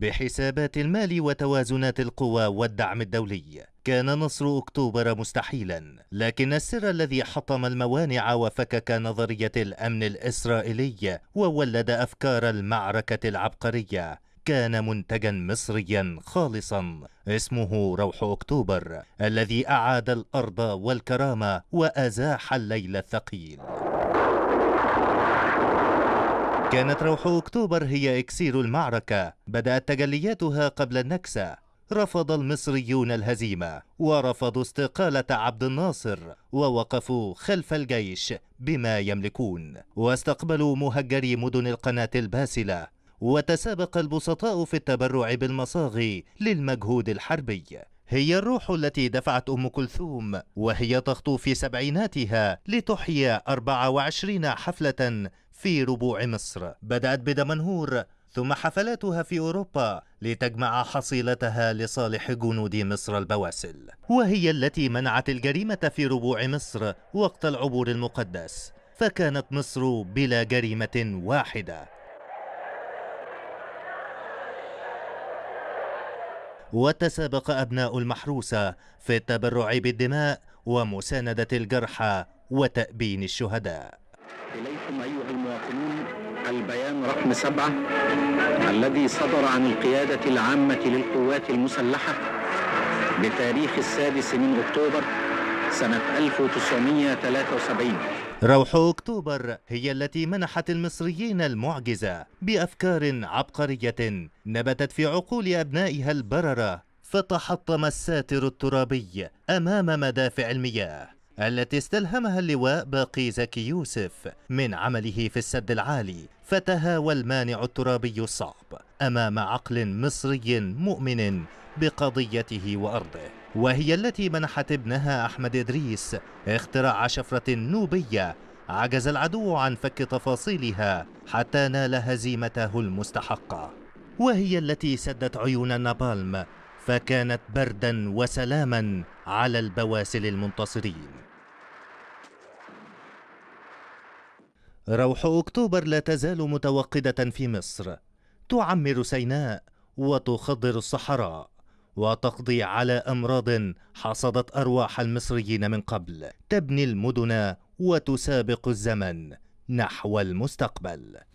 بحسابات المال وتوازنات القوى والدعم الدولي كان نصر اكتوبر مستحيلا لكن السر الذي حطم الموانع وفكك نظريه الامن الاسرائيلي وولد افكار المعركه العبقريه كان منتجا مصريا خالصا اسمه روح اكتوبر الذي اعاد الارض والكرامه وازاح الليل الثقيل كانت روح أكتوبر هي إكسير المعركة بدأت تجلياتها قبل النكسة رفض المصريون الهزيمة ورفضوا استقالة عبد الناصر ووقفوا خلف الجيش بما يملكون واستقبلوا مهجري مدن القناة الباسلة وتسابق البسطاء في التبرع بالمصاغي للمجهود الحربي هي الروح التي دفعت أم كلثوم وهي تخطو في سبعيناتها لتحيي 24 حفلة في ربوع مصر بدأت بدمنهور ثم حفلاتها في أوروبا لتجمع حصيلتها لصالح جنود مصر البواسل وهي التي منعت الجريمة في ربوع مصر وقت العبور المقدس فكانت مصر بلا جريمة واحدة وتسابق أبناء المحروسة في التبرع بالدماء ومساندة الجرحى وتأبين الشهداء إليكم أيها المواطنون البيان رقم سبعة الذي صدر عن القيادة العامة للقوات المسلحة بتاريخ السادس من أكتوبر سنة 1973 روح أكتوبر هي التي منحت المصريين المعجزة بأفكار عبقرية نبتت في عقول أبنائها البررة فتحطم الساتر الترابي أمام مدافع المياه التي استلهمها اللواء باقي زكي يوسف من عمله في السد العالي فتهاوى المانع الترابي الصعب امام عقل مصري مؤمن بقضيته وارضه وهي التي منحت ابنها احمد ادريس اختراع شفره نوبيه عجز العدو عن فك تفاصيلها حتى نال هزيمته المستحقه وهي التي سدت عيون النابالم فكانت بردا وسلاما على البواسل المنتصرين روح أكتوبر لا تزال متوقدة في مصر تعمر سيناء وتخضر الصحراء وتقضي على أمراض حصدت أرواح المصريين من قبل تبني المدن وتسابق الزمن نحو المستقبل